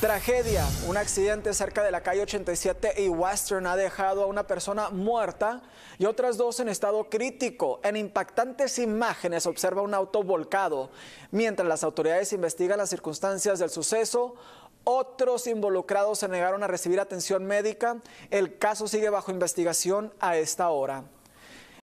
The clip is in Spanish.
Tragedia. Un accidente cerca de la calle 87 y Western ha dejado a una persona muerta y otras dos en estado crítico. En impactantes imágenes observa un auto volcado. Mientras las autoridades investigan las circunstancias del suceso, otros involucrados se negaron a recibir atención médica. El caso sigue bajo investigación a esta hora.